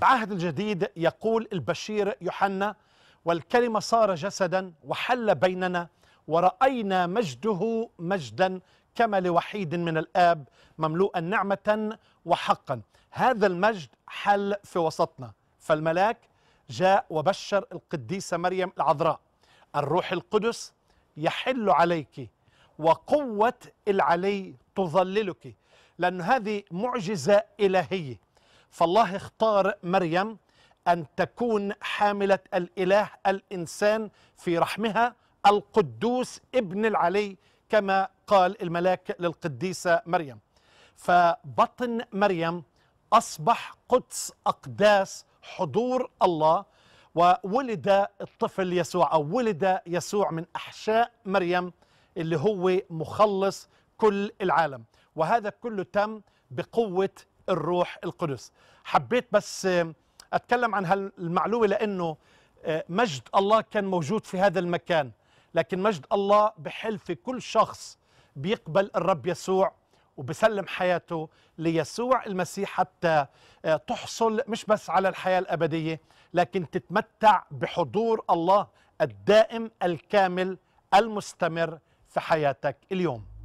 العهد الجديد يقول البشير يوحنا والكلمة صار جسدا وحل بيننا ورأينا مجده مجدا كما لوحيد من الآب مملوءا نعمة وحقا هذا المجد حل في وسطنا فالملاك جاء وبشر القديسة مريم العذراء الروح القدس يحل عليك وقوة العلي تظللك لأن هذه معجزة إلهية فالله اختار مريم أن تكون حاملة الإله الإنسان في رحمها القدوس ابن العلي كما قال الملاك للقديسة مريم فبطن مريم أصبح قدس أقداس حضور الله وولد الطفل يسوع أو ولد يسوع من أحشاء مريم اللي هو مخلص كل العالم وهذا كله تم بقوة الروح القدس حبيت بس أتكلم عن هالمعلومة لأنه آه، مجد الله كان موجود في هذا المكان لكن مجد الله بحل في كل شخص بيقبل الرب يسوع وبسلم حياته ليسوع المسيح حتى آه، تحصل مش بس على الحياة الأبدية لكن تتمتع بحضور الله الدائم الكامل المستمر في حياتك اليوم